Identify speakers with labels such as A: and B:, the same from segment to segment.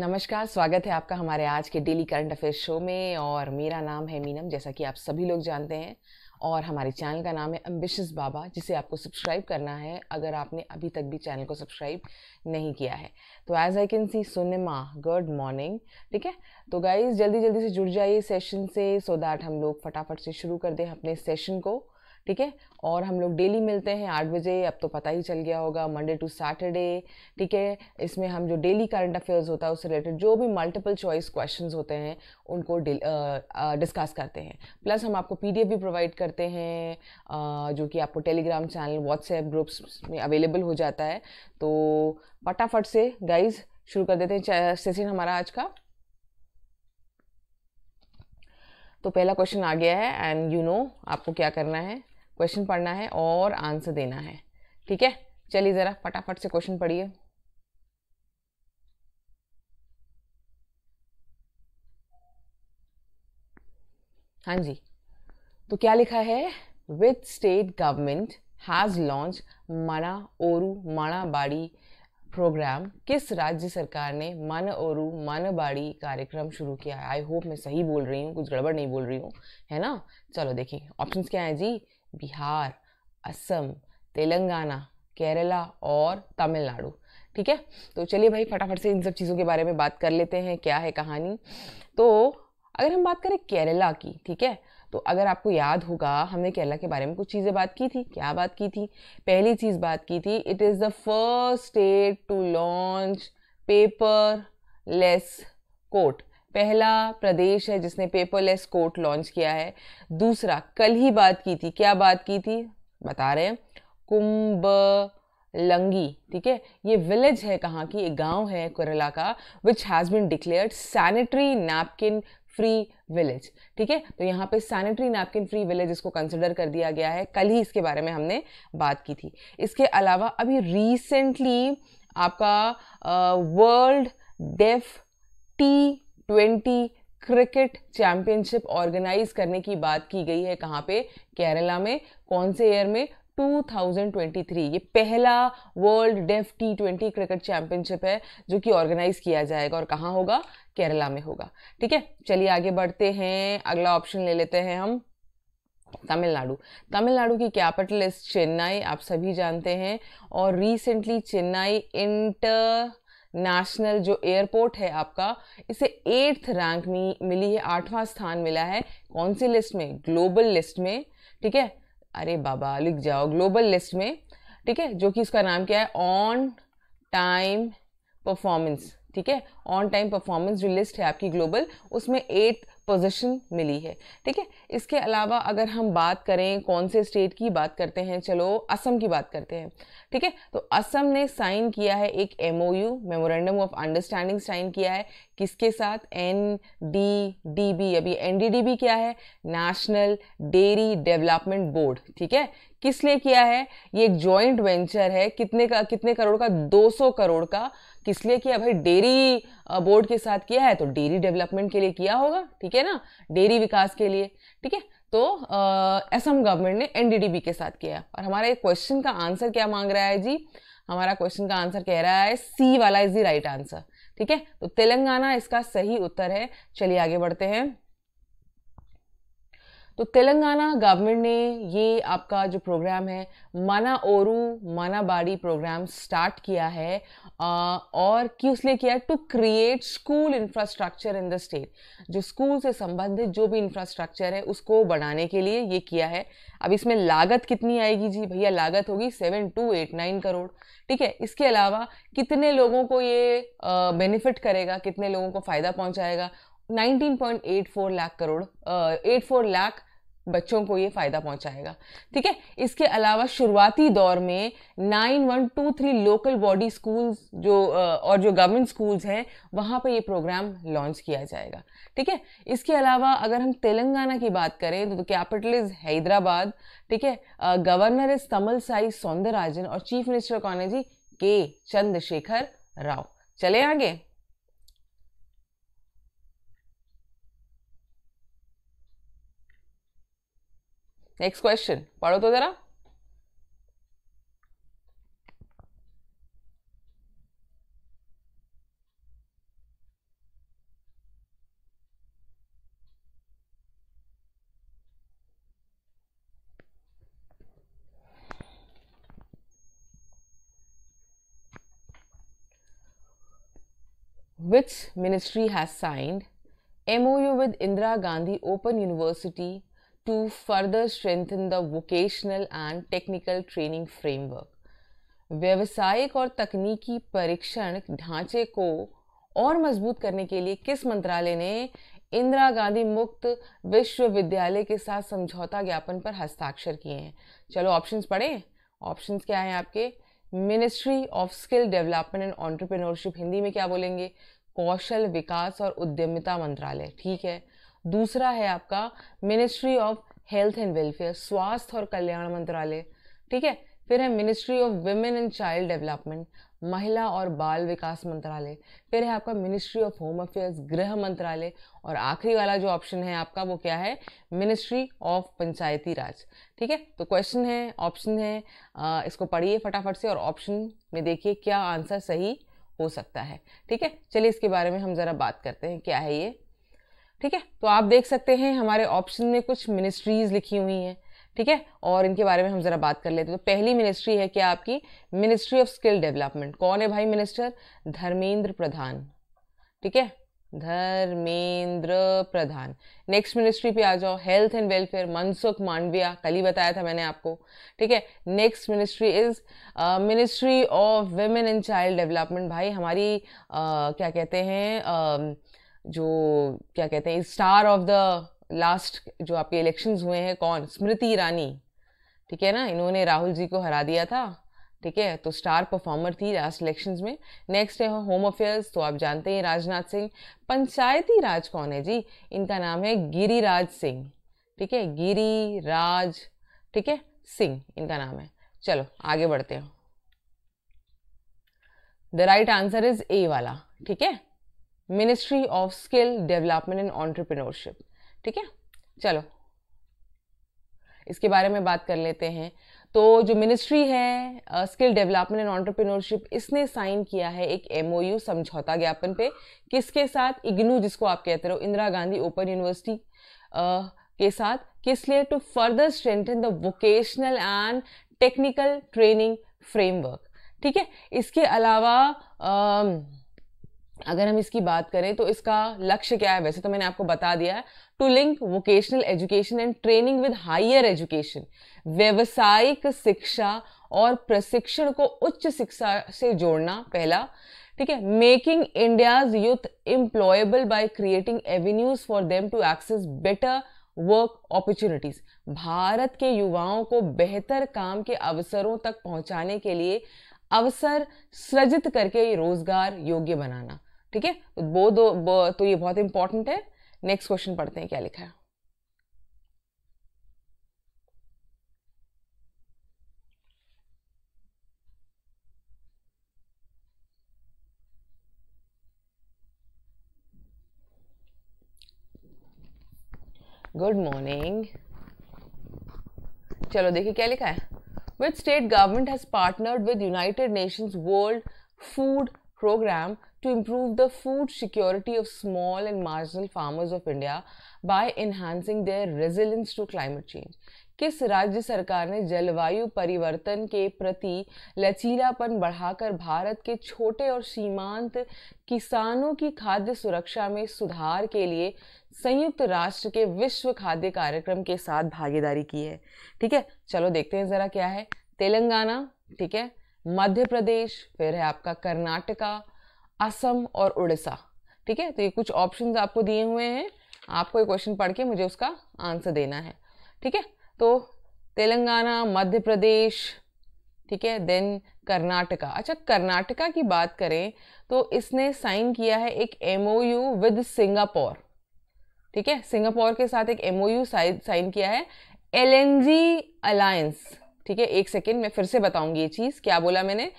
A: नमस्कार स्वागत है आपका हमारे आज के डेली करंट अफेयर शो में और मेरा नाम है मीनम जैसा कि आप सभी लोग जानते हैं और हमारे चैनल का नाम है अम्बिशस बाबा जिसे आपको सब्सक्राइब करना है अगर आपने अभी तक भी चैनल को सब्सक्राइब नहीं किया है तो एज आई कैन सी सुनिमा गुड मॉर्निंग ठीक है तो गाइज़ जल्दी जल्दी से जुड़ जाइए सेशन से सो so दैट हम लोग फटाफट से शुरू कर दें अपने सेशन को ठीक है और हम लोग डेली मिलते हैं आठ बजे अब तो पता ही चल गया होगा मंडे टू सैटरडे ठीक है इसमें हम जो डेली करंट अफेयर्स होता है उससे रिलेटेड जो भी मल्टीपल चॉइस क्वेश्चन होते हैं उनको डिस्कस करते हैं प्लस हम आपको पी भी प्रोवाइड करते हैं आ, जो कि आपको टेलीग्राम चैनल व्हाट्सएप ग्रुप्स में अवेलेबल हो जाता है तो फटाफट से गाइज शुरू कर देते हैं सेशन हमारा आज का तो पहला क्वेश्चन आ गया है एंड यू नो आपको क्या करना है क्वेश्चन पढ़ना है और आंसर देना है ठीक है चलिए ज़रा फटाफट से क्वेश्चन पढ़िए हाँ जी तो क्या लिखा है with state government has launch Mana Ooru बाड़ी प्रोग्राम किस राज्य सरकार ने मन ओरू बाड़ी कार्यक्रम शुरू किया है आई होप मैं सही बोल रही हूँ कुछ गड़बड़ नहीं बोल रही हूँ है ना चलो देखिए ऑप्शंस क्या हैं जी बिहार असम तेलंगाना केरला और तमिलनाडु ठीक है तो चलिए भाई फटाफट से इन सब चीज़ों के बारे में बात कर लेते हैं क्या है कहानी तो अगर हम बात करें केरला की ठीक है तो अगर आपको याद होगा हमने केरला के बारे में कुछ चीज़ें बात की थी क्या बात की थी पहली चीज़ बात की थी it is the first state to launch paperless court पहला प्रदेश है जिसने पेपरलेस कोर्ट लॉन्च किया है दूसरा कल ही बात की थी क्या बात की थी बता रहे हैं कुंभ लंगी ठीक है ये विलेज है कहाँ की एक गांव है कुरला का which has been declared sanitary napkin free village ठीक है तो यहाँ पे सैनिटरी नैपकिन फ्री विलेज इसको कंसिडर कर दिया गया है कल ही इसके बारे में हमने बात की थी इसके अलावा अभी रिसेंटली आपका world deaf T twenty cricket championship organize करने की बात की गई है कहाँ पे केरला में कौन से ईयर में 2023 ये पहला world deaf T twenty cricket championship है जो कि ऑर्गेनाइज किया जाएगा और कहाँ होगा केरला में होगा ठीक है चलिए आगे बढ़ते हैं अगला ऑप्शन ले लेते हैं हम तमिलनाडु तमिलनाडु की कैपिटल इज चेन्नई आप सभी जानते हैं और रिसेंटली चेन्नई इंटर नेशनल जो एयरपोर्ट है आपका इसे एट्थ रैंक में मिली है आठवां स्थान मिला है कौन सी लिस्ट में ग्लोबल लिस्ट में ठीक है अरे बाबा लिख जाओ ग्लोबल लिस्ट में ठीक है जो कि इसका नाम क्या है ऑन टाइम परफॉर्मेंस ठीक है ऑन टाइम परफॉर्मेंस जो लिस्ट है आपकी ग्लोबल उसमें एट पोजीशन मिली है ठीक है इसके अलावा अगर हम बात करें कौन से स्टेट की बात करते हैं चलो असम की बात करते हैं ठीक है तो असम ने साइन किया है एक M O U memorandum of understanding sign किया है किसके साथ एन डी डी बी अभी एन डी डी बी क्या है नेशनल डेयरी डेवलपमेंट बोर्ड ठीक है किस लिए किया है ये एक जॉइंट वेंचर है कितने का कितने करोड़ का 200 करोड़ का किस लिए किया भाई डेयरी बोर्ड के साथ किया है तो डेयरी डेवलपमेंट के लिए किया होगा ठीक है ना डेयरी विकास के लिए ठीक है तो असम गवर्नमेंट ने एनडीडीबी के साथ किया और हमारा एक क्वेश्चन का आंसर क्या मांग रहा है जी हमारा क्वेश्चन का आंसर कह रहा है सी वाला इज द राइट आंसर ठीक है तो तेलंगाना इसका सही उत्तर है चलिए आगे बढ़ते हैं तो तेलंगाना गवर्नमेंट ने ये आपका जो प्रोग्राम है माना ओरू माना बाड़ी प्रोग्राम स्टार्ट किया है और क्यों उसने किया to create school infrastructure in the state जो स्कूल से संबंधित जो भी इंफ्रास्ट्रक्चर है उसको बढ़ाने के लिए ये किया है अब इसमें लागत कितनी आएगी जी भैया लागत होगी seven two eight nine crore ठीक है इसके अलावा कितने लोगों को ये बेनिफिट करेगा कितने लोगों को फ़ायदा पहुंचाएगा 19.84 लाख करोड़ एट फोर लाख बच्चों को ये फ़ायदा पहुंचाएगा ठीक है इसके अलावा शुरुआती दौर में nine one two three local body schools जो और जो गवर्नमेंट स्कूल्स हैं वहाँ पर ये प्रोग्राम लॉन्च किया जाएगा ठीक है इसके अलावा अगर हम तेलंगाना की बात करें तो कैपिटल तो इज़ हैदराबाद ठीक है governor is Tamilisai Soundar और चीफ मिनिस्टर कौन है जी के चंद्रशेखर राव चले आगे नेक्स्ट क्वेश्चन पढ़ो तो जरा which ministry has signed MOU with Indira Gandhi Open University to further strengthen the vocational and technical training framework. व्यवसायिक और तकनीकी परीक्षण ढांचे को और मजबूत करने के लिए किस मंत्रालय ने इंदिरा गांधी मुक्त विश्वविद्यालय के साथ समझौता ज्ञापन पर हस्ताक्षर किए हैं चलो ऑप्शंस पढ़ें ऑप्शंस क्या हैं आपके ministry of skill development and entrepreneurship Hindi में क्या बोलेंगे कौशल विकास और उद्यमिता मंत्रालय ठीक है दूसरा है आपका ministry of health and welfare स्वास्थ्य और कल्याण मंत्रालय ठीक है फिर है ministry of women and child development महिला और बाल विकास मंत्रालय फिर है आपका मिनिस्ट्री ऑफ होम अफेयर्स गृह मंत्रालय और आखिरी वाला जो ऑप्शन है आपका वो क्या है मिनिस्ट्री ऑफ पंचायती राज ठीक है तो क्वेश्चन है ऑप्शन है आ, इसको पढ़िए फटाफट से और ऑप्शन में देखिए क्या आंसर सही हो सकता है ठीक है चलिए इसके बारे में हम ज़रा बात करते हैं क्या है ये ठीक है तो आप देख सकते हैं हमारे ऑप्शन में कुछ मिनिस्ट्रीज लिखी हुई हैं ठीक है और इनके बारे में हम जरा बात कर लेते हैं तो पहली मिनिस्ट्री है क्या आपकी मिनिस्ट्री ऑफ स्किल डेवलपमेंट कौन है भाई मिनिस्टर धर्मेंद्र प्रधान ठीक है धर्मेंद्र प्रधान नेक्स्ट मिनिस्ट्री पे आ जाओ health and welfare Mansukh Mandaviya कल ही बताया था मैंने आपको ठीक है next ministry is ministry of women and child development भाई हमारी uh, क्या कहते हैं uh, जो क्या कहते हैं स्टार ऑफ द लास्ट जो आपके इलेक्शंस हुए हैं कौन स्मृति ईरानी ठीक है ना इन्होंने राहुल जी को हरा दिया था ठीक है तो स्टार परफॉर्मर थी लास्ट इलेक्शन में नेक्स्ट है होम अफेयर्स तो आप जानते हैं राजनाथ सिंह पंचायती राज कौन है जी इनका नाम है गिरिराज सिंह ठीक है गिरिराज ठीक है सिंह इनका नाम है चलो आगे बढ़ते हो the right answer is A वाला ठीक है ministry of skill development and entrepreneurship ठीक है चलो इसके बारे में बात कर लेते हैं तो जो मिनिस्ट्री है स्किल डेवलपमेंट एंड ऑन्टरप्रिनोरशिप इसने साइन किया है एक एमओयू समझौता ज्ञापन पे किसके साथ इग्नू जिसको आप कहते रहो Indira Gandhi open university uh, के साथ किस लिए to further strengthen the vocational and technical training framework ठीक है इसके अलावा uh, अगर हम इसकी बात करें तो इसका लक्ष्य क्या है वैसे तो मैंने आपको बता दिया है to link vocational education and training with higher education व्यवसायिक शिक्षा और प्रशिक्षण को उच्च शिक्षा से जोड़ना पहला ठीक है making India's youth employable by creating avenues for them to access better work opportunities Bharat के युवाओं को बेहतर काम के अवसरों तक पहुंचाने के लिए अवसर सृजित करके रोजगार योग्य बनाना ठीक है तो वो दो तो ये बहुत इंपॉर्टेंट है नेक्स्ट क्वेश्चन पढ़ते हैं क्या लिखा है गुड मॉर्निंग चलो देखिए क्या लिखा है with state government has partnered with United Nations World Food program to improve the food security of small and marginal farmers of India by enhancing their resilience to climate change. किस राज्य सरकार ने जलवायु परिवर्तन के प्रति लचीलापन बढ़ाकर भारत के छोटे और सीमांत किसानों की खाद्य सुरक्षा में सुधार के लिए संयुक्त राष्ट्र के विश्व खाद्य कार्यक्रम के साथ भागीदारी की है ठीक है चलो देखते हैं ज़रा क्या है तेलंगाना ठीक है मध्य प्रदेश फिर है आपका कर्नाटका असम और उड़ीसा ठीक है तो ये कुछ ऑप्शंस आपको दिए हुए हैं आपको ये क्वेश्चन पढ़ के मुझे उसका आंसर देना है ठीक है तो तेलंगाना मध्य प्रदेश ठीक है देन कर्नाटका अच्छा कर्नाटका की बात करें तो इसने साइन किया है एक एम विद सिंगापुर ठीक है सिंगापुर के साथ एक एम साइन किया है एल एन जी अलायंस ठीक है एक सेकेंड मैं फिर से बताऊंगी ये चीज़ क्या बोला मैंने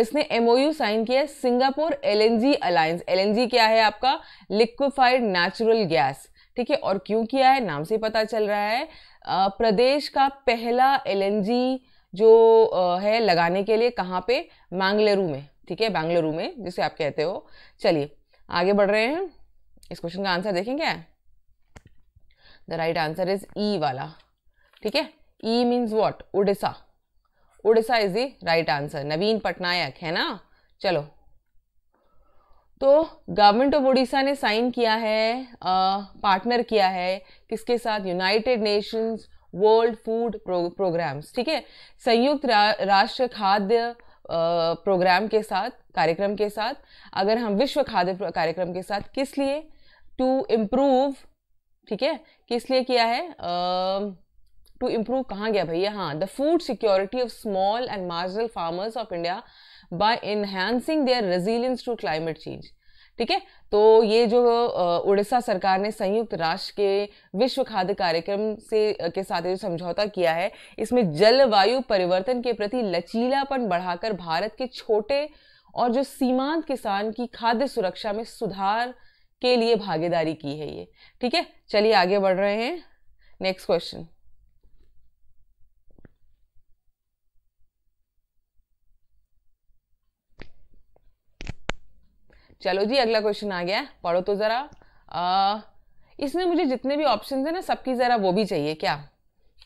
A: इसने यू साइन किया है सिंगापुर एल अलायंस जी क्या है आपका लिक्विफाइड नेचुरल गैस ठीक है और क्यों किया है नाम से ही पता चल रहा है आ, प्रदेश का पहला जी जो आ, है लगाने के लिए कहाँ पे मैंगलुरु में ठीक है बैंगलुरु में जिसे आप कहते हो चलिए आगे बढ़ रहे हैं इस क्वेश्चन का आंसर देखें क्या है the right answer is E वाला ठीक है E means what? Odisha. Odisha is the right answer. नवीन पटनायक है ना चलो तो गवर्नमेंट ऑफ उड़ीसा ने साइन किया है पार्टनर किया है किसके साथ United Nations World Food programs ठीक है संयुक्त रा, राष्ट्र खाद्य प्रोग्राम के साथ कार्यक्रम के साथ अगर हम विश्व खाद्य कार्यक्रम के साथ किस लिए टू इम्प्रूव ठीक है किस लिए किया है uh, टू इम्प्रूव कहाँ गया भैया हाँ the food security of small and marginal farmers of India by enhancing their resilience to climate change ठीक है तो ये जो उड़ीसा सरकार ने संयुक्त राष्ट्र के विश्व खाद्य कार्यक्रम से के साथ जो समझौता किया है इसमें जलवायु परिवर्तन के प्रति लचीलापन बढ़ाकर भारत के छोटे और जो सीमांत किसान की खाद्य सुरक्षा में सुधार के लिए भागीदारी की है ये ठीक है चलिए आगे बढ़ रहे हैं नेक्स्ट क्वेश्चन चलो जी अगला क्वेश्चन आ गया पढ़ो तो ज़रा इसमें मुझे जितने भी ऑप्शन है ना सबकी ज़रा वो भी चाहिए क्या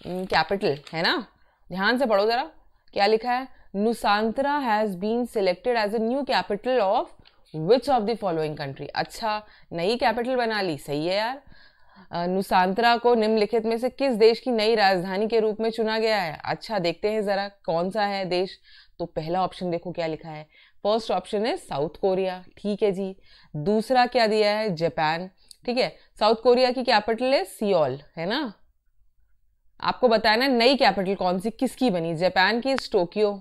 A: कैपिटल हम्म, है ना ध्यान से पढ़ो ज़रा क्या लिखा है Nusantara has been selected as a new capital of which of the following country अच्छा नई कैपिटल बना ली सही है यार नुसांतरा को निम्नलिखित में से किस देश की नई राजधानी के रूप में चुना गया है अच्छा देखते हैं ज़रा कौन सा है देश तो पहला ऑप्शन देखो क्या लिखा है फर्स्ट ऑप्शन है साउथ कोरिया ठीक है जी दूसरा क्या दिया है जापान ठीक है साउथ कोरिया की कैपिटल है सियोल है ना आपको बताना नई कैपिटल कौन सी किसकी बनी जापान की इज टोक्यो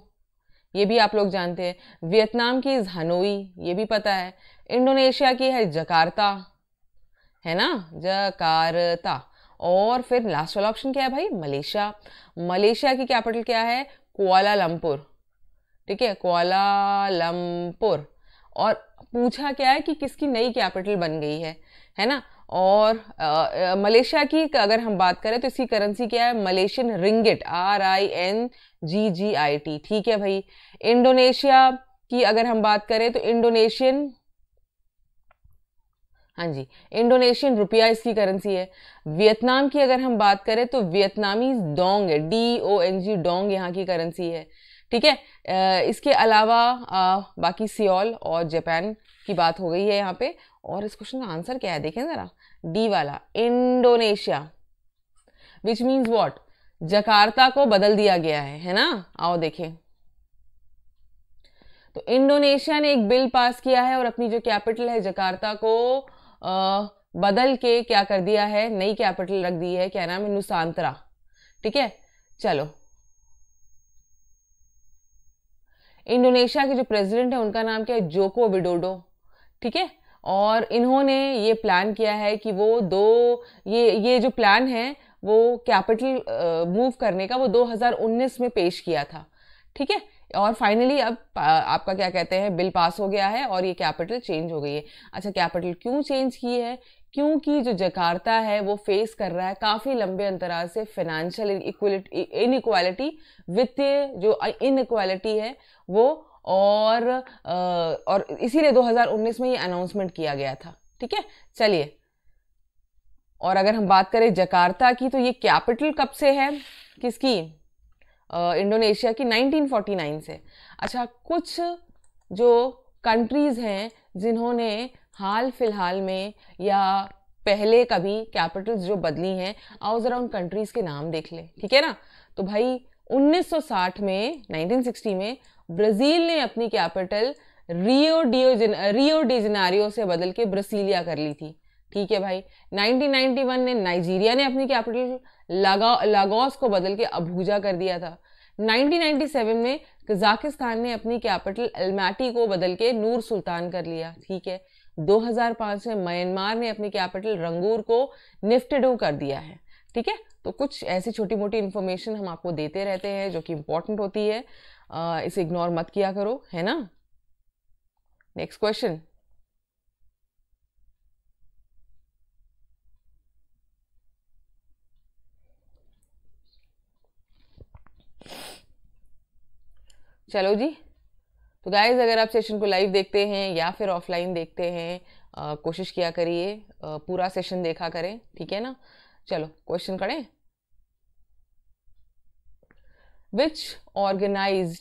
A: ये भी आप लोग जानते हैं वियतनाम की इज हनोई ये भी पता है इंडोनेशिया की है जकार्ता है ना जकार्ता और फिर लास्ट वाला ऑप्शन क्या है भाई मलेशिया मलेशिया की कैपिटल क्या है कोआलालंपुर ठीक है कोलालमपुर और पूछा क्या है कि किसकी नई कैपिटल बन गई है है ना और मलेशिया की अगर हम बात करें तो इसकी करेंसी क्या है Malaysian ringgit R I N G G I T ठीक है भाई इंडोनेशिया की अगर हम बात करें तो इंडोनेशियन हाँ जी इंडोनेशियन रुपया इसकी करेंसी है वियतनाम की अगर हम बात करें तो वियतनामी डोंग है D O N G dong यहाँ की करेंसी है ठीक है इसके अलावा बाकी सियोल और जापान की बात हो गई है यहाँ पे और इस क्वेश्चन का आंसर क्या है देखें ज़रा डी वाला Indonesia which means what Jakarta को बदल दिया गया है है ना आओ देखें तो इंडोनेशिया ने एक बिल पास किया है और अपनी जो कैपिटल है जकार्ता को आ, बदल के क्या कर दिया है नई कैपिटल रख दी है क्या नाम है नुसांतरा ठीक है चलो इंडोनेशिया के जो प्रेसिडेंट हैं उनका नाम क्या है जोको विडोडो ठीक है और इन्होंने ये प्लान किया है कि वो दो ये ये जो प्लान है वो कैपिटल मूव करने का वो 2019 में पेश किया था ठीक है और फाइनली अब आपका क्या कहते हैं बिल पास हो गया है और ये कैपिटल चेंज हो गई है अच्छा कैपिटल क्यों चेंज की है क्योंकि जो जकार्ता है वो फेस कर रहा है काफ़ी लंबे अंतराल से फाइनेंशियल इनक्वालिटी वित्तीय जो इनक्वालिटी है वो और और इसीलिए 2019 में ये अनाउंसमेंट किया गया था ठीक है चलिए और अगर हम बात करें जकार्ता की तो ये कैपिटल कब से है किसकी इंडोनेशिया की 1949 से अच्छा कुछ जो कंट्रीज़ हैं जिन्होंने हाल फिलहाल में या पहले कभी कैपिटल्स जो बदली हैं आओ ज़रा उन कंट्रीज़ के नाम देख लें ठीक है ना तो भाई 1960 में 1960 में ब्राज़ील ने अपनी कैपिटल रियो डियोजिन रियो डिजनारियो से बदल के ब्रसीलिया कर ली थी ठीक है भाई 1991 ने नाइजीरिया ने अपनी कैपिटल लागा लागोस को बदल के अबूजा कर दिया था 1997 में कजाकिस्तान ने अपनी कैपिटल अलमाटी को बदल के नूर सुल्तान कर लिया ठीक है 2005 में म्यांमार ने अपनी कैपिटल रंगूर को निफ्टेडू कर दिया है ठीक है तो कुछ ऐसी छोटी मोटी इन्फॉर्मेशन हम आपको देते रहते हैं जो कि इम्पोर्टेंट होती है इसे इग्नोर मत किया करो है ना नेक्स्ट क्वेश्चन चलो जी तो गाइज अगर आप सेशन को लाइव देखते हैं या फिर ऑफलाइन देखते हैं आ, कोशिश किया करिए पूरा सेशन देखा करें ठीक है ना चलो क्वेश्चन करें विच ऑर्गेनाइज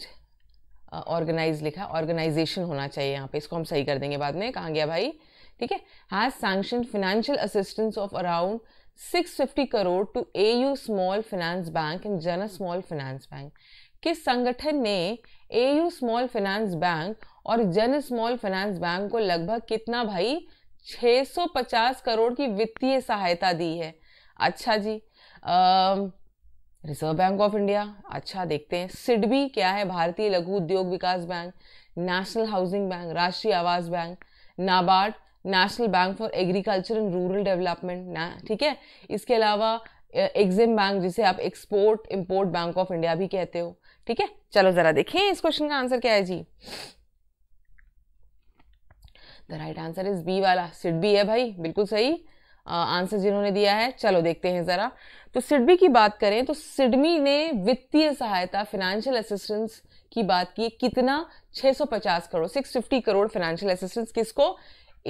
A: ऑर्गेनाइज लिखा ऑर्गेनाइजेशन होना चाहिए यहाँ पे इसको हम सही कर देंगे बाद में कहाँ गया भाई ठीक है has sanction financial assistance of around 650 crore to A U small finance bank and Jana small finance bank किस संगठन ने A U small finance bank और जन स्मॉल फाइनेंस बैंक को लगभग कितना भाई 650 करोड़ की वित्तीय सहायता दी है अच्छा जी रिजर्व बैंक ऑफ इंडिया अच्छा देखते हैं सिडबी क्या है भारतीय लघु उद्योग विकास बैंक नेशनल हाउसिंग बैंक राष्ट्रीय आवास bank NABARD national bank for agriculture and rural development ठीक है इसके अलावा एग्जिम बैंक जिसे आप export import bank of India भी कहते हो ठीक है चलो जरा देखें इस क्वेश्चन का आंसर क्या है जी the right answer is B वाला सिडबी है भाई बिल्कुल सही आंसर जिन्होंने दिया है चलो देखते हैं ज़रा तो सिडबी की बात करें तो सिडमी ने वित्तीय सहायता फिनेंशियल असिस्टेंस की बात की कितना 650 करोड़ 650 करोड़ फाइनेंशियल असिस्टेंस किसको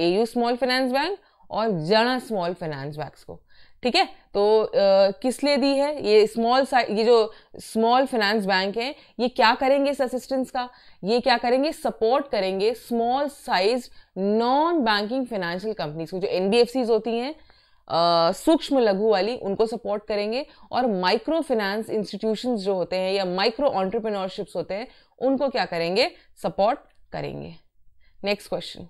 A: एयू स्मॉल फाइनेंस बैंक और जना स्मॉल फाइनेंस बैंक को ठीक है तो आ, किस लिए दी है ये स्मॉल ये जो स्मॉल फाइनेंस बैंक है ये क्या करेंगे इस असिस्टेंस का ये क्या करेंगे सपोर्ट करेंगे small size non banking financial companies को जो एन होती हैं सूक्ष्म लघु वाली उनको सपोर्ट करेंगे और माइक्रो फाइनेंस इंस्टीट्यूशन जो होते हैं या माइक्रो ऑन्टरप्रिनोरशिप्स होते हैं उनको क्या करेंगे सपोर्ट करेंगे नेक्स्ट क्वेश्चन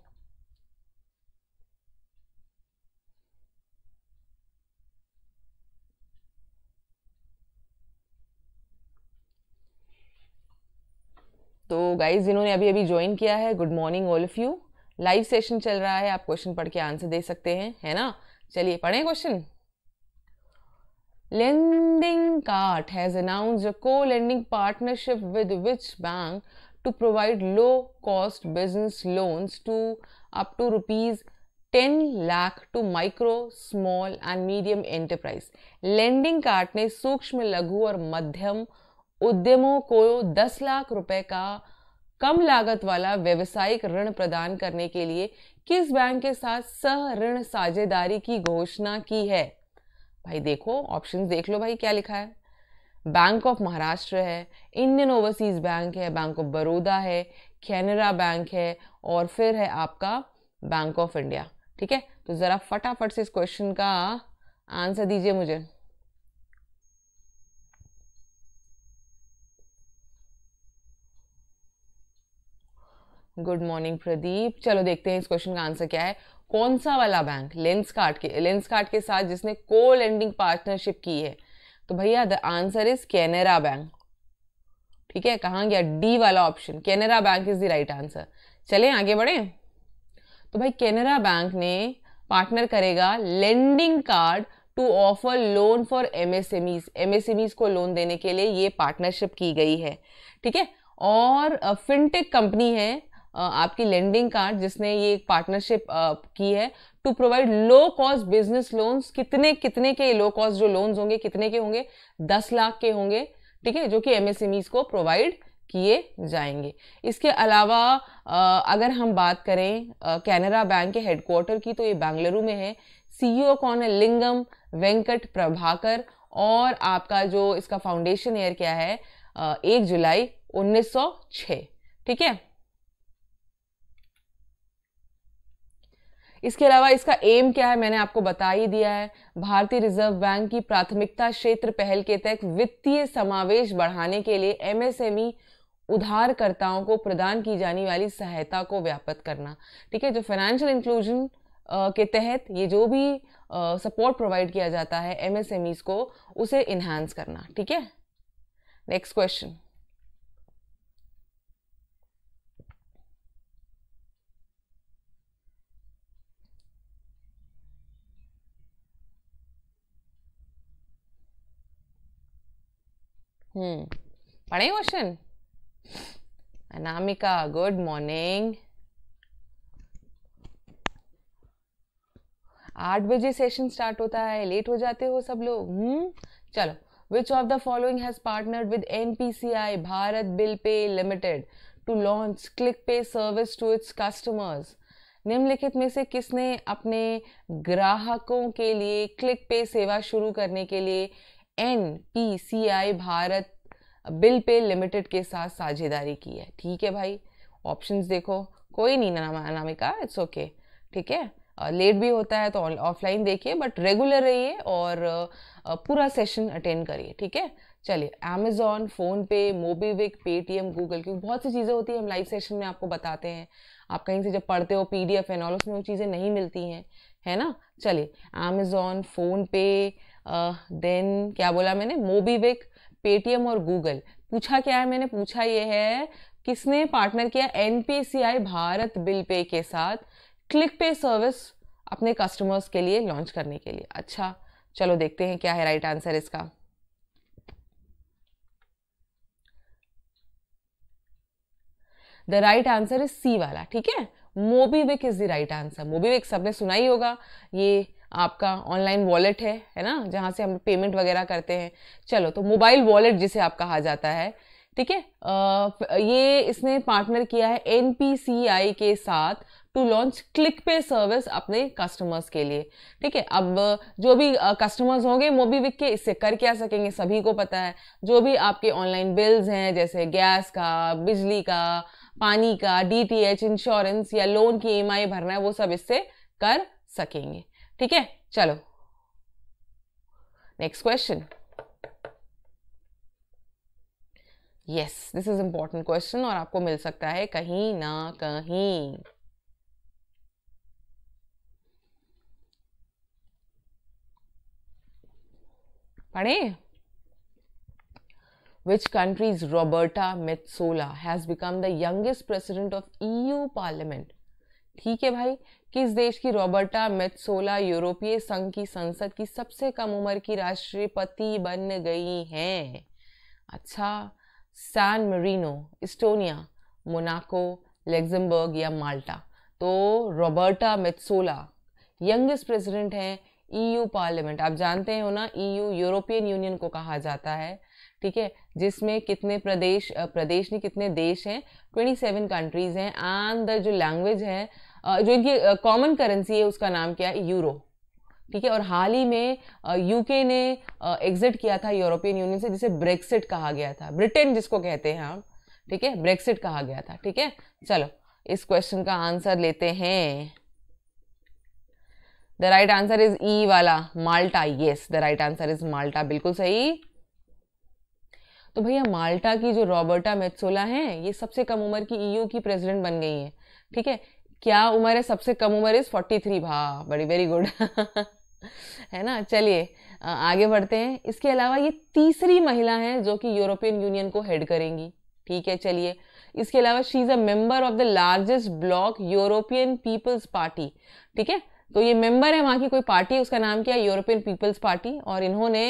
A: तो गाइज जिन्होंने अभी अभी ज्वाइन किया है good morning all of you live session चल रहा है आप क्वेश्चन पढ़ के आंसर दे सकते हैं है ना चलिए पढ़ें question Lendingkart has announce co lending partnership with which bank to provide low cost business loans to up to rupees ten lakh to micro small and medium enterprise Lendingkart ने सूक्ष्म लघु और मध्यम उद्यमों को दस लाख रुपए का कम लागत वाला व्यवसायिक ऋण प्रदान करने के लिए किस बैंक के साथ सह ऋण साझेदारी की घोषणा की है भाई देखो ऑप्शन देख लो भाई क्या लिखा है बैंक ऑफ महाराष्ट्र है इंडियन ओवरसीज बैंक है बैंक ऑफ बड़ौदा है कैनरा बैंक है और फिर है आपका बैंक ऑफ इंडिया ठीक है तो ज़रा फटाफट से इस क्वेश्चन का आंसर दीजिए मुझे गुड मॉर्निंग प्रदीप चलो देखते हैं इस क्वेश्चन का आंसर क्या है कौन सा वाला बैंक लेंस कार्ड के लेंस कार्ड के साथ जिसने को लेंडिंग पार्टनरशिप की है तो भैया the answer is Canara bank ठीक है कहाँ गया डी वाला option Canara bank is the right answer चले आगे बढ़े तो भाई कैनरा बैंक ने पार्टनर करेगा Lendingkart to offer loan for MSMEs MSMEs को लोन देने के लिए ये पार्टनरशिप की गई है ठीक है और फिनटेक कंपनी है आपकी लेंडिंग कार्ड जिसने ये एक पार्टनरशिप की है to provide low cost business loans कितने कितने के लो कॉस्ट जो लोन्स होंगे कितने के होंगे दस लाख के होंगे ठीक है जो कि एमएसएमईज को प्रोवाइड किए जाएंगे इसके अलावा अगर हम बात करें कैनरा बैंक के हेडक्वार्टर की तो ये बेंगलुरु में है सीईओ e कौन है लिंगम वेंकट प्रभाकर और आपका जो इसका फाउंडेशन ईयर क्या है एक जुलाई 1906 ठीक है इसके अलावा इसका एम क्या है मैंने आपको बता ही दिया है भारतीय रिजर्व बैंक की प्राथमिकता क्षेत्र पहल के तहत वित्तीय समावेश बढ़ाने के लिए एमएसएमई e उधारकर्ताओं को प्रदान की जाने वाली सहायता को व्यापक करना ठीक है जो फाइनेंशियल इंक्लूजन के तहत ये जो भी सपोर्ट प्रोवाइड किया जाता है एमएसएमईज को उसे इन्हांस करना ठीक है नेक्स्ट क्वेश्चन पढ़े क्वेश्चन अनामिका गुड मॉर्निंग आठ बजे सेशन स्टार्ट होता है लेट हो जाते हो सब लोग हम्म चलो which of the following has partner with N Bharat bill pay limited to launch click pay service to its customers निम्नलिखित में से किसने अपने ग्राहकों के लिए क्लिक पे सेवा शुरू करने के लिए N P C I Bharat bill pay limited के साथ साझेदारी की है ठीक है भाई ऑप्शंस देखो कोई नहीं नामिका इट्स ओके ठीक है लेट भी होता है तो ऑफलाइन देखिए बट रेगुलर रहिए और पूरा सेशन अटेंड करिए ठीक है चलिए Amazon PhonePe MobiKwik Paytm Google क्योंकि बहुत सी चीज़ें होती हैं हम लाइव सेशन में आपको बताते हैं आप कहीं से जब पढ़ते हो पी डी एफ एनऑल उसमें वो चीज़ें नहीं मिलती हैं है ना चलिए अमेजोन फ़ोनपे देन uh, क्या बोला मैंने मोबीविक पेटीएम और गूगल पूछा क्या है मैंने पूछा ये है किसने पार्टनर किया एनपीसीआई भारत बिल पे के साथ क्लिक पे सर्विस अपने कस्टमर्स के लिए लॉन्च करने के लिए अच्छा चलो देखते हैं क्या है राइट आंसर इसका the right answer is C वाला ठीक है MobiKwik is the right answer MobiKwik सबने सुना ही होगा ये आपका ऑनलाइन वॉलेट है है ना जहाँ से हम पेमेंट वगैरह करते हैं चलो तो मोबाइल वॉलेट जिसे आप कहा जाता है ठीक है ये इसने पार्टनर किया है एन के साथ to launch click pay service अपने कस्टमर्स के लिए ठीक है अब जो भी कस्टमर्स होंगे मोबीविक के इससे कर क्या सकेंगे सभी को पता है जो भी आपके ऑनलाइन बिल्स हैं जैसे गैस का बिजली का पानी का डीटीएच इंश्योरेंस या लोन की ईएमआई e भरना है वो सब इससे कर सकेंगे ठीक है चलो next question yes this is important question और आपको मिल सकता है कहीं ना कहीं पढ़े which country's Roberta Metsola has become the youngest president of EU Parliament ठीक है भाई किस देश की रॉबर्टा मेथसोला यूरोपीय संघ की संसद की सबसे कम उम्र की राष्ट्रपति बन गई हैं अच्छा San Marino Estonia Monaco Luxembourg या माल्टा तो रॉबर्टा मेथसोला यंगेस्ट प्रेसिडेंट हैं ईयू पार्लियामेंट आप जानते हो ना ईयू यूरोपियन यूनियन को कहा जाता है ठीक है जिसमें कितने प्रदेश प्रदेश नहीं कितने देश हैं 27 कंट्रीज हैं एंड द जो लैंग्वेज है जो इनकी कॉमन करेंसी है उसका नाम क्या है यूरो ठीक है और हाल ही में यूके ने एग्जिट किया था यूरोपियन यूनियन से जिसे ब्रेक्सिट कहा गया था ब्रिटेन जिसको कहते हैं हम ठीक है ब्रेक्सिट कहा गया था ठीक है चलो इस क्वेश्चन का आंसर लेते हैं the right answer is E वाला Malta yes the right answer is Malta बिल्कुल सही तो भैया माल्टा की जो रॉबर्टा मेत्सोला हैं ये सबसे कम उम्र की ईयू e की प्रेसिडेंट बन गई हैं ठीक है क्या उम्र है सबसे कम उम्र इज फोर्टी थ्री भा बड़ी वेरी गुड है ना चलिए आगे बढ़ते हैं इसके अलावा ये तीसरी महिला हैं जो कि यूरोपियन यूनियन को हेड करेंगी ठीक है चलिए इसके अलावा she is a member of the largest bloc European People's party ठीक है तो ये मेंबर है वहाँ की कोई पार्टी उसका नाम क्या है यूरोपियन पीपल्स पार्टी और इन्होंने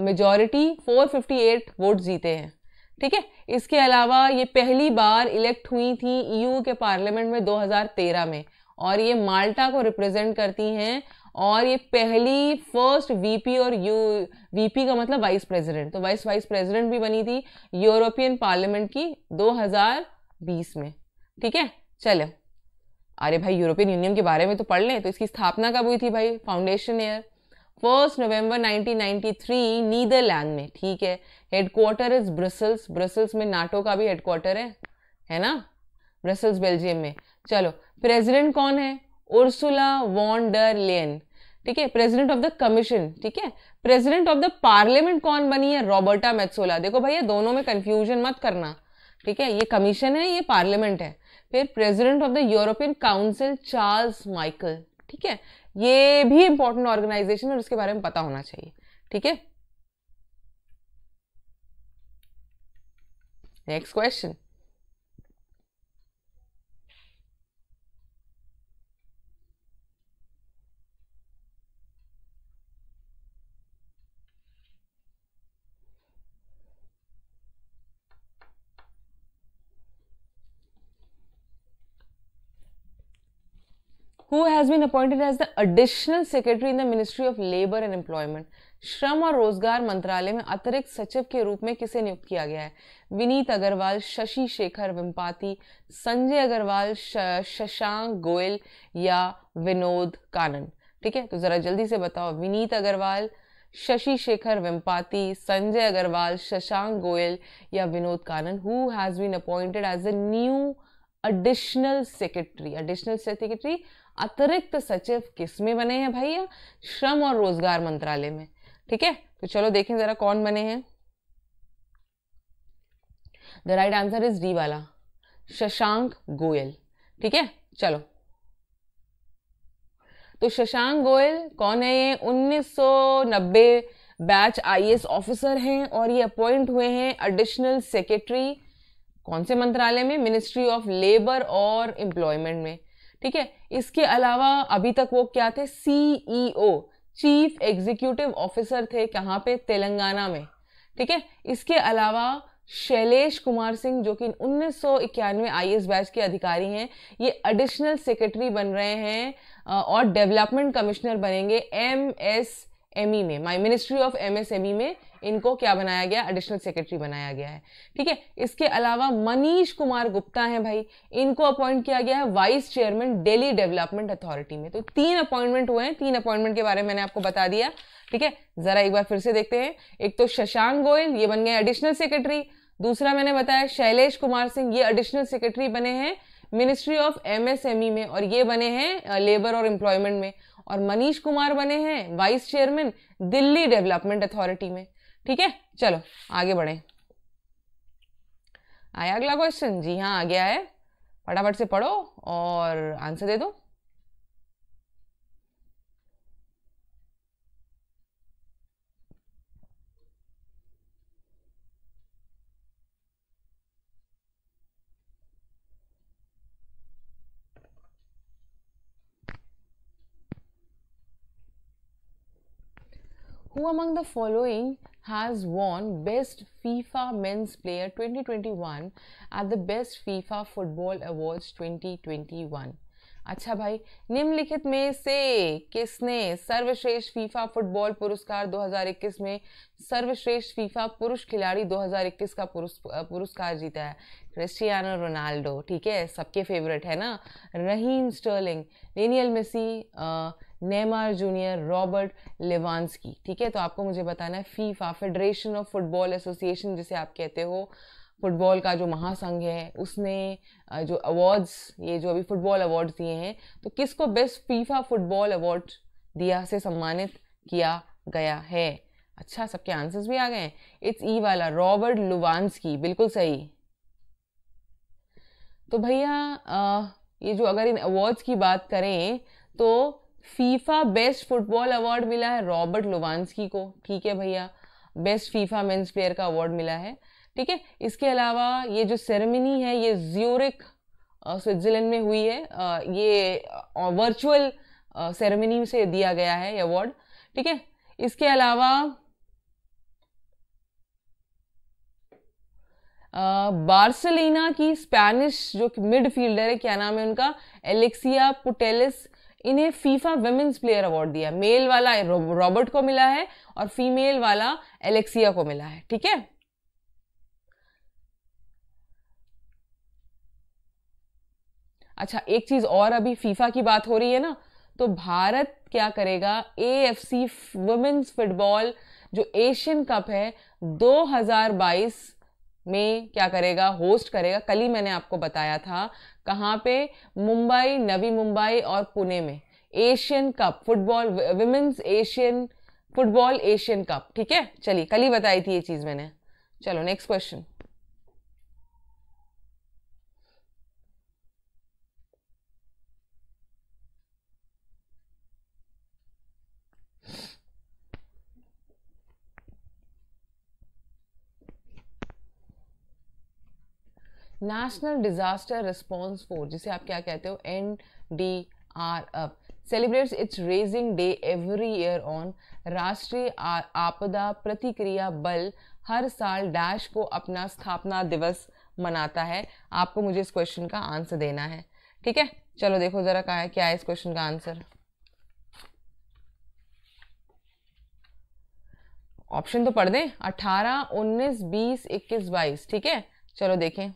A: मेजॉरिटी 458 वोट जीते हैं ठीक है इसके अलावा ये पहली बार इलेक्ट हुई थी ईयू e के पार्लियामेंट में 2013 में और ये माल्टा को रिप्रेजेंट करती हैं और ये पहली फर्स्ट वीपी और यू वीपी का मतलब वाइस प्रेसिडेंट तो वाइस वाइस प्रेसिडेंट भी बनी थी यूरोपियन पार्लियामेंट की 2020 में ठीक है चलो अरे भाई यूरोपियन यूनियन के बारे में तो पढ़ लें तो इसकी स्थापना कब हुई थी भाई foundation year first November 1993 Netherlands में ठीक है हेडक्वार्टर इज ब्रसल्स ब्रसल्स में नाटो का भी हेडक्वार्टर है है ना ब्रसल्स बेल्जियम में चलो प्रेसिडेंट कौन है उर्सुला वॉन्डर लेन ठीक है प्रेसिडेंट ऑफ द कमीशन ठीक है प्रेसिडेंट ऑफ द पार्लियामेंट कौन बनी है रॉबर्टा मेथसोला देखो भैया दोनों में कन्फ्यूजन मत करना ठीक है ये कमीशन है ये पार्लियामेंट है फिर president of the European council Charles Michel ठीक है ये भी इंपॉर्टेंट ऑर्गेनाइजेशन है और उसके बारे में पता होना चाहिए ठीक है next question who has been appointed as the additional secretary in the Ministry of Labour and Employment. श्रम और रोजगार मंत्रालय में अतिरिक्त सचिव के रूप में किसे नियुक्त किया गया है विनीत अग्रवाल शशि शेखर विम्पाती संजय अग्रवाल शशांक गोयल या विनोद कानन ठीक है तो जरा जल्दी से बताओ विनीत अग्रवाल शशि शेखर विम्पाती संजय अग्रवाल शशांक गोयल या Vinod Kannan who has been appointed as a new additional secretary additional secretary अतिरिक्त सचिव किस में बने हैं भैया श्रम और रोजगार मंत्रालय में ठीक है तो चलो देखें जरा कौन बने हैं the right answer is D वाला शशांक गोयल ठीक है चलो तो शशांक गोयल कौन है ये 1990 बैच आईएएस ऑफिसर हैं और ये अपॉइंट हुए हैं एडिशनल सेक्रेटरी कौन से मंत्रालय में मिनिस्ट्री ऑफ लेबर और एम्प्लॉयमेंट में ठीक है इसके अलावा अभी तक वो क्या थे सीईओ चीफ एग्जीक्यूटिव ऑफिसर थे कहाँ पे तेलंगाना में ठीक है इसके अलावा शैलेश कुमार सिंह जो कि उन्नीस सौ इक्यानवे आई बैच के अधिकारी हैं ये एडिशनल सेक्रेटरी बन रहे हैं और डेवलपमेंट कमिश्नर बनेंगे M S M E e में माई ministry of M S M E में इनको क्या बनाया गया एडिशनल सेक्रेटरी बनाया गया है ठीक है इसके अलावा मनीष कुमार गुप्ता हैं भाई इनको अपॉइंट किया गया है vice chairman Delhi development authority में तो तीन अपॉइंटमेंट हुए हैं तीन अपॉइंटमेंट के बारे में मैंने आपको बता दिया ठीक है जरा एक बार फिर से देखते हैं एक तो शशांक गोयल ये बन गए एडिशनल सेक्रेटरी दूसरा मैंने बताया शैलेश कुमार सिंह ये एडिशनल सेक्रेटरी बने हैं मिनिस्ट्री ऑफ एमएसएमई में और ये बने हैं लेबर और एम्प्लॉयमेंट में और मनीष कुमार बने हैं vice chairman Delhi development authority में ठीक है चलो आगे बढ़े आया अगला क्वेश्चन जी हाँ आ गया है फटाफट से पढ़ो और आंसर दे दो Who among the following has won Best FIFA Men's Player 2021 at the Best FIFA Football Awards 2021? अच्छा भाई निम्नलिखित में से किसने सर्वश्रेष्ठ फीफा फुटबॉल पुरस्कार 2021 में सर्वश्रेष्ठ फीफा पुरुष खिलाड़ी 2021 का पुरस्कार जीता है क्रिस्टियानो रोनाल्डो ठीक है सबके फेवरेट है ना Raheem Sterling Lionel Messi Neymar junior Robert की ठीक है तो आपको मुझे बताना है FIFA federation of football association जिसे आप कहते हो फुटबॉल का जो महासंघ है उसने जो अवार्ड्स ये जो अभी फुटबॉल अवार्ड्स दिए हैं तो किसको बेस्ट फीफा फुटबॉल अवार्ड दिया से सम्मानित किया गया है अच्छा सबके आंसर्स भी आ गए हैं इट्स ई e वाला रॉबर्ट की बिल्कुल सही तो भैया ये जो अगर इन अवार्ड्स की बात करें तो फीफा बेस्ट फुटबॉल अवार्ड मिला है रॉबर्ट लोवानस्की को ठीक है भैया बेस्ट फीफा मेंस प्लेयर का अवार्ड मिला है ठीक है इसके अलावा ये जो सेरेमनी है ये ज्योरिक स्विट्जरलैंड में हुई है ये वर्चुअल सेरेमनी से दिया गया है ये अवार्ड ठीक है इसके अलावा बार्सिलोना की स्पेनिश जो मिडफील्डर है क्या नाम है उनका एलेक्सिया पुटेलिस इन्हें फीफा वेमेंस प्लेयर अवार्ड दिया मेल वाला रॉबर्ट को मिला है और फीमेल वाला एलेक्सिया को मिला है ठीक है अच्छा एक चीज और अभी फीफा की बात हो रही है ना तो भारत क्या करेगा A F C women's football जो एशियन कप है 2022 में क्या करेगा होस्ट करेगा कल ही मैंने आपको बताया था कहाँ पे मुंबई नवी मुंबई और पुणे में Asian cup football women's Asian football Asian cup ठीक है चलिए कल ही बताई थी ये चीज़ मैंने चलो next question national disaster response force जिसे आप क्या कहते हो N D R F celebrates its raising day every year on राष्ट्रीय आपदा प्रतिक्रिया बल हर साल डैश को अपना स्थापना दिवस मनाता है आपको मुझे इस क्वेश्चन का आंसर देना है ठीक है चलो देखो जरा कहा है क्या है इस क्वेश्चन का आंसर ऑप्शन तो पढ़ दें 18, 19, 20, 21, 22 ठीक है चलो देखें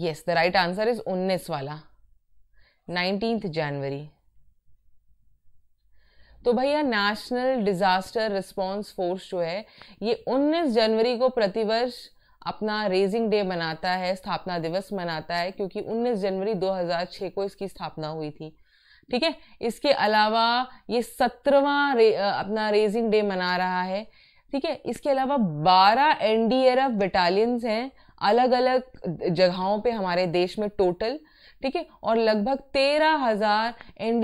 A: yes the right answer is उन्नीस वाला नाइनटीन जनवरी तो भैया नेशनल डिजास्टर रिस्पांस फोर्स जो है ये 19 जनवरी को प्रतिवर्ष अपना रेजिंग डे मनाता है स्थापना दिवस मनाता है क्योंकि 19 जनवरी 2006 को इसकी स्थापना हुई थी ठीक है इसके अलावा ये सत्रवा रे, अपना रेजिंग डे मना रहा है ठीक है इसके अलावा 12 एनडीआरएफ बटालियंस हैं अलग अलग जगहों पे हमारे देश में टोटल ठीक है और लगभग तेरह हज़ार एन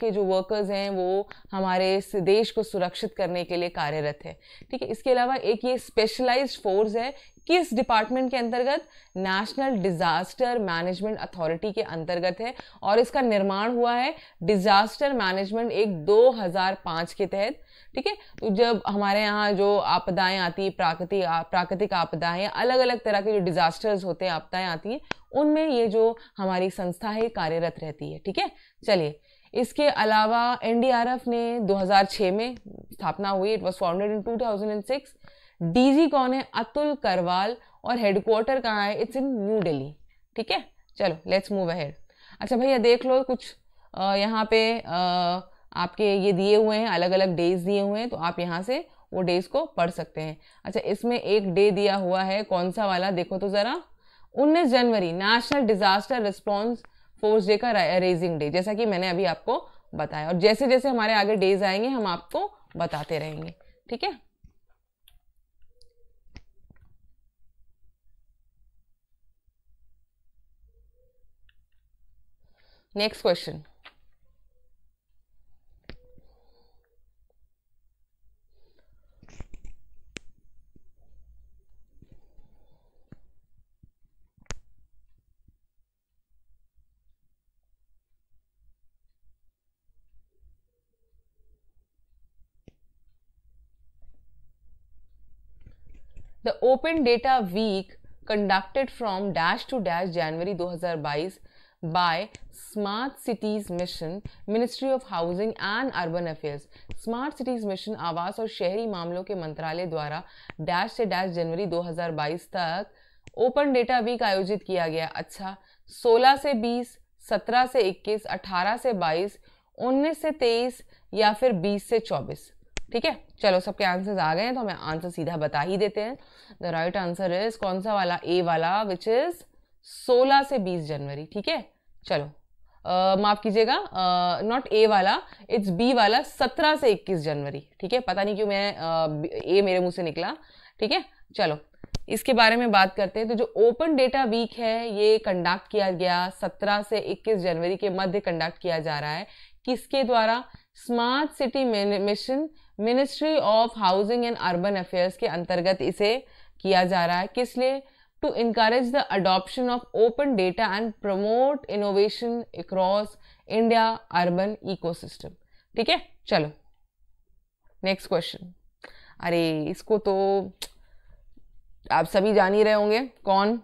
A: के जो वर्कर्स हैं वो हमारे इस देश को सुरक्षित करने के लिए कार्यरत है ठीक है इसके अलावा एक ये स्पेशलाइज फोर्स है किस डिपार्टमेंट के अंतर्गत नेशनल डिजास्टर मैनेजमेंट अथॉरिटी के अंतर्गत है और इसका निर्माण हुआ है डिजास्टर मैनेजमेंट एक 2005 के तहत ठीक है तो जब हमारे यहाँ जो आपदाएं आती है प्राकृतिक प्राकृतिक आपदाएं अलग अलग तरह के जो डिजास्टर्स होते हैं आपदाएं आती हैं उनमें ये जो हमारी संस्था है कार्यरत रहती है ठीक है चलिए इसके अलावा एनडीआरएफ ने 2006 में स्थापना हुई it was founded in 2006 DG कौन है अतुल करवाल और हेडक्वार्टर कहाँ है इट्स इन न्यू दिल्ली ठीक है चलो लेट्स मूव अहेड अच्छा भैया देख लो कुछ यहाँ पे आ, आपके ये दिए हुए हैं अलग अलग डेज दिए हुए हैं तो आप यहाँ से वो डेज को पढ़ सकते हैं अच्छा इसमें एक डे दिया हुआ है कौन सा वाला देखो तो ज़रा उन्नीस जनवरी national disaster response force day का रेजिंग डे जैसा कि मैंने अभी आपको बताया और जैसे जैसे हमारे आगे डेज आएंगे हम आपको बताते रहेंगे ठीक है next question open data week conducted from dash to dash January 2022 by smart cities mission ministry of housing and urban affairs smart cities mission आवास और शहरी मामलों के मंत्रालय द्वारा डैश से डैश जनवरी 2022 तक ओपन डेटा वीक आयोजित किया गया अच्छा 16 से 20 17 से 21 18 से 22 19 से 23 या फिर 20 से 24 ठीक है चलो सबके आंसर्स आ गए हैं तो हमें आंसर सीधा बता ही देते हैं द राइट आंसर इज कौन सा वाला ए वाला विच इज सोलह से बीस जनवरी ठीक है चलो Uh, माफ कीजिएगा नॉट ए वाला इट्स बी वाला सत्रह से इक्कीस जनवरी ठीक है पता नहीं क्यों मैं ए uh, मेरे मुंह से निकला ठीक है चलो इसके बारे में बात करते हैं तो जो ओपन डेटा वीक है ये कंडक्ट किया गया सत्रह से इक्कीस जनवरी के मध्य कंडक्ट किया जा रहा है किसके द्वारा smart city mission ministry of housing and urban affairs के अंतर्गत इसे किया जा रहा है किस लिए to encourage the adoption of open data and promote innovation across India urban ecosystem ठीक है चलो नेक्स्ट क्वेश्चन अरे इसको तो आप सभी जान ही रहे होंगे कौन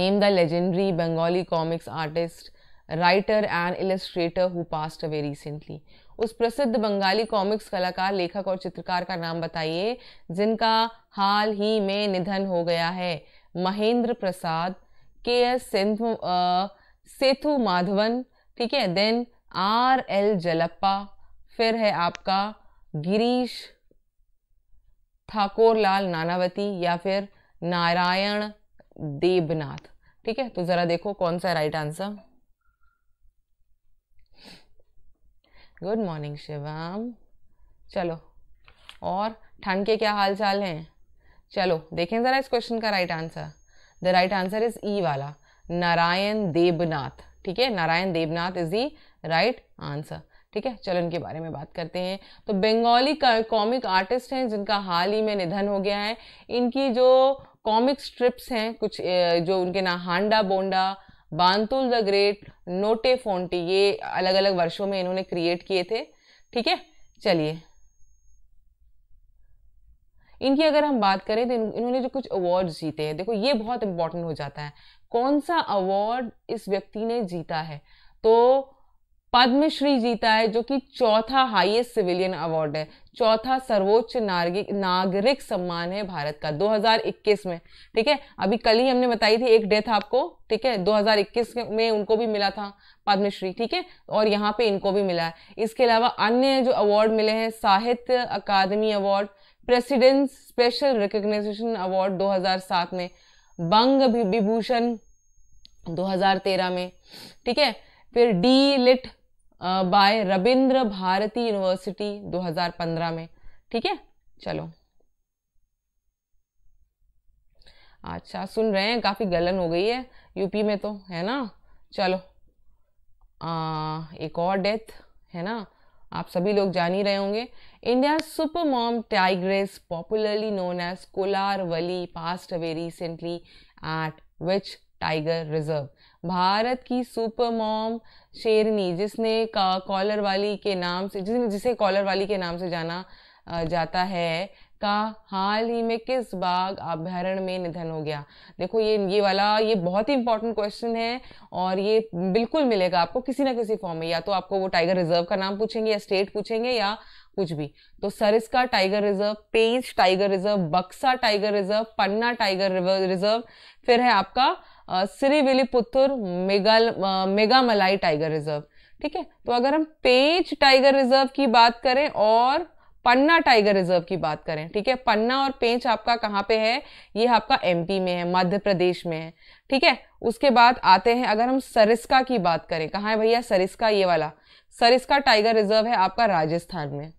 A: name the legendary Bengali comics artist writer and illustrator who passed away recently उस प्रसिद्ध बंगाली कॉमिक्स कलाकार लेखक और चित्रकार का नाम बताइए जिनका हाल ही में निधन हो गया है महेंद्र प्रसाद के एस सेतु माधवन ठीक है देन आर एल जलप्पा फिर है आपका गिरीश ठाकुर लाल नानावती या फिर नारायण देवनाथ ठीक है तो ज़रा देखो कौन सा right answer good morning Shivam चलो और ठंड के क्या हाल चाल हैं चलो देखें ज़रा इस क्वेश्चन का right answer the right answer is E वाला नारायण देवनाथ ठीक है Narayan Debnath is the right answer ठीक है चलो इनके बारे में बात करते हैं तो बंगाली कॉमिक आर्टिस्ट हैं जिनका हाल ही में निधन हो गया है इनकी जो कॉमिक स्ट्रिप्स हैं कुछ जो उनके नाम हांडा बोंडा बांतुल द ग्रेट नोटे फोन्टी ये अलग अलग वर्षों में इन्होंने क्रिएट किए थे ठीक है चलिए इनकी अगर हम बात करें तो इन्होंने जो कुछ अवार्ड जीते हैं देखो ये बहुत इंपॉर्टेंट हो जाता है कौन सा अवार्ड इस व्यक्ति ने जीता है तो पद्मश्री जीता है जो कि चौथा हाईएस्ट सिविलियन अवार्ड है चौथा सर्वोच्च नागरिक नागरिक सम्मान है भारत का 2021 में ठीक है अभी कल ही हमने बताई थी एक डेथ आपको ठीक है 2021 में उनको भी मिला था पद्मश्री ठीक है और यहाँ पे इनको भी मिला है इसके अलावा अन्य जो अवार्ड मिले हैं Sahitya Akademi award president special recognition award दो में बंग विभूषण दो में ठीक है फिर D Lit by Rabindra Bharati university 2015 में ठीक है चलो अच्छा सुन रहे हैं काफ़ी गलन हो गई है यूपी में तो है ना चलो आ, एक और डेथ है ना आप सभी लोग जान ही रहे होंगे India super mom tigress popularly known as Collarwali passed away recently at which tiger reserve Bharat की सुपर मॉम शेरनी जिसने का कॉलर वाली के नाम से जिसने जिसे कॉलर वाली के नाम से जाना जाता है का हाल ही में किस बाग अभ्यारण्य में निधन हो गया देखो ये ये वाला ये बहुत ही इंपॉर्टेंट क्वेश्चन है और ये बिल्कुल मिलेगा आपको किसी ना किसी फॉर्म में या तो आपको वो टाइगर रिजर्व का नाम पूछेंगे या स्टेट पूछेंगे या कुछ भी तो Sariska tiger reserve Pench tiger reserve Buxa tiger reserve Panna tiger reserve फिर है आपका Srivilliputhur mega Meghamalai tiger reserve ठीक है तो अगर हम पेज टाइगर रिजर्व की बात करें और पन्ना टाइगर रिजर्व की बात करें ठीक है पन्ना और पेंच आपका कहाँ पे है ये आपका एमपी में है मध्य प्रदेश में है ठीक है उसके बाद आते हैं अगर हम सरिस्का की बात करें कहाँ है भैया सरिस्का ये वाला सरिस्का टाइगर रिजर्व है आपका राजस्थान में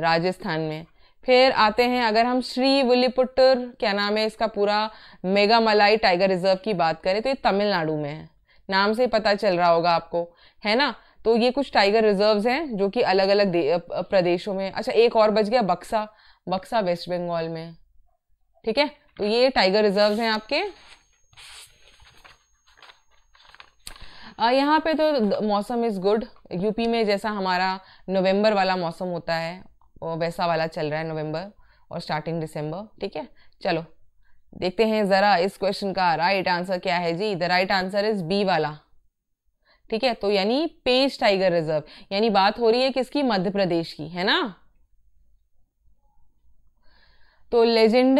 A: राजस्थान में फिर आते हैं अगर हम श्री विलीपुट्टर क्या नाम है इसका पूरा मेगा मलाई टाइगर रिजर्व की बात करें तो ये तमिलनाडु में है नाम से ही पता चल रहा होगा आपको है ना तो ये कुछ टाइगर रिजर्व्स हैं जो कि अलग अलग प्रदेशों में अच्छा एक और बच गया बक्सा बक्सा वेस्ट बंगाल में ठीक है तो ये टाइगर रिजर्व हैं आपके यहाँ पे तो मौसम इज़ गुड यूपी में जैसा हमारा नवंबर वाला मौसम होता है वैसा वाला चल रहा है नवंबर और स्टार्टिंग दिसंबर ठीक है चलो देखते हैं ज़रा इस क्वेश्चन का राइट आंसर क्या है जी the right answer is B वाला ठीक है तो यानी पेज टाइगर रिजर्व यानी बात हो रही है किसकी मध्य प्रदेश की है ना तो legend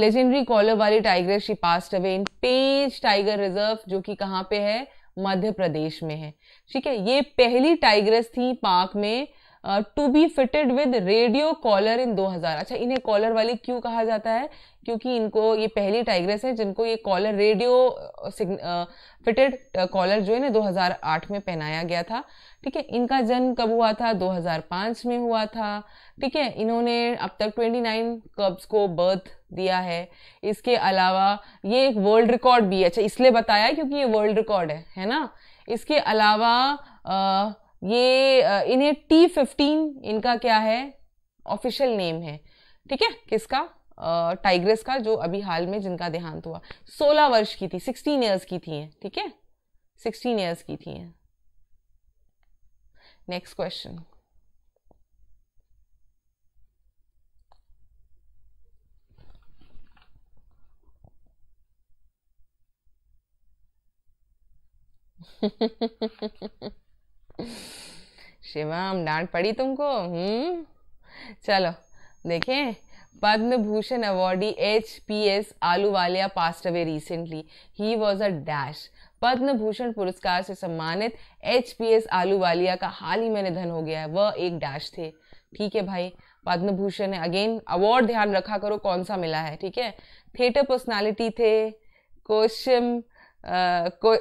A: legendary Collarwali tiger she passed away in Pench tiger reserve जो कि कहाँ पे है मध्य प्रदेश में है ठीक है ये पहली टाइग्रेस थी पार्क में to be fitted with radio collar in 2000 अच्छा इन्हें कॉलर वाली क्यों कहा जाता है क्योंकि इनको ये पहली टाइग्रेस है जिनको ये कॉलर रेडियो फिटेड कॉलर जो है ना 2008 में पहनाया गया था ठीक है इनका जन्म कब हुआ था 2005 में हुआ था ठीक है इन्होंने अब तक 29 कब्स को बर्थ दिया है इसके अलावा ये एक वर्ल्ड रिकॉर्ड भी है अच्छा इसलिए बताया क्योंकि ये वर्ल्ड रिकॉर्ड है है ना इसके अलावा आ, ये इन्हें टी फिफ्टीन इनका क्या है ऑफिशियल नेम है ठीक है किसका टाइग्रेस का जो अभी हाल में जिनका देहांत हुआ 16 वर्ष की थी 16 ईयर्स की थी ठीक है 16 ईयर्स की थी नेक्स्ट क्वेश्चन शिवम डांट पड़ी तुमको हम्म चलो देखें Padma Bhushan awardee H P S Ahluwalia passed away recently he was a dash Padma Bhushan पुरस्कार से सम्मानित एच पी एस आलूवालिया का हाल ही में निधन हो गया है वह एक डैश थे ठीक है भाई पद्म भूषण है अगेन अवार्ड ध्यान रखा करो कौन सा मिला है ठीक है थिएटर पर्सनालिटी थे क्वेश्चन को,